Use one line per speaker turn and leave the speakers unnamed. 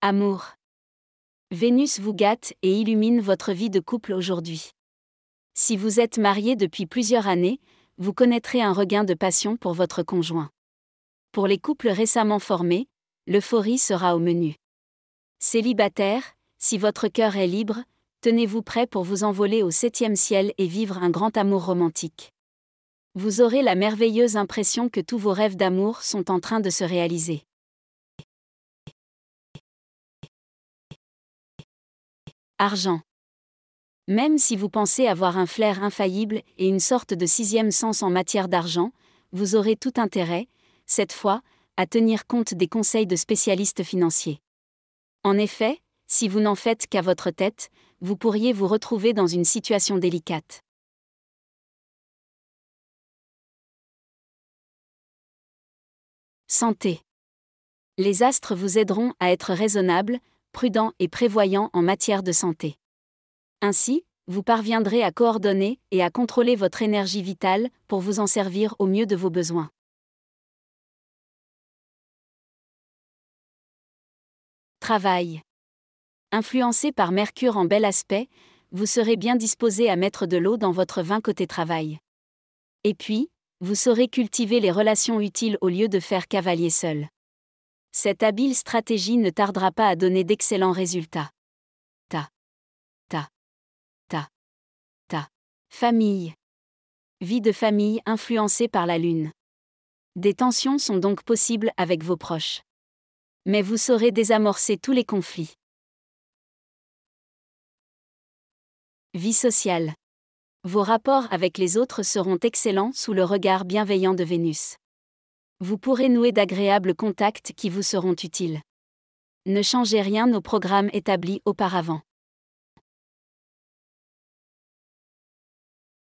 Amour. Vénus vous gâte et illumine votre vie de couple aujourd'hui. Si vous êtes marié depuis plusieurs années, vous connaîtrez un regain de passion pour votre conjoint. Pour les couples récemment formés, l'euphorie sera au menu. Célibataire, si votre cœur est libre, tenez-vous prêt pour vous envoler au septième ciel et vivre un grand amour romantique. Vous aurez la merveilleuse impression que tous vos rêves d'amour sont en train de se réaliser. Argent. Même si vous pensez avoir un flair infaillible et une sorte de sixième sens en matière d'argent, vous aurez tout intérêt, cette fois, à tenir compte des conseils de spécialistes financiers. En effet, si vous n'en faites qu'à votre tête, vous pourriez vous retrouver dans une situation
délicate.
Santé. Les astres vous aideront à être raisonnable, prudent et prévoyant en matière de santé. Ainsi, vous parviendrez à coordonner et à contrôler votre énergie vitale pour vous en servir au mieux de vos besoins. Travail. Influencé par Mercure en bel aspect, vous serez bien disposé à mettre de l'eau dans votre vin côté travail. Et puis, vous saurez cultiver les relations utiles au lieu de faire cavalier seul. Cette habile stratégie ne tardera pas à donner d'excellents résultats. Ta. Ta. Ta. Ta. Famille. Vie de famille influencée par la Lune. Des tensions sont donc possibles avec vos proches. Mais vous saurez désamorcer tous
les conflits. Vie sociale.
Vos rapports avec les autres seront excellents sous le regard bienveillant de Vénus. Vous pourrez nouer d'agréables contacts qui vous seront utiles. Ne changez
rien aux programmes établis auparavant.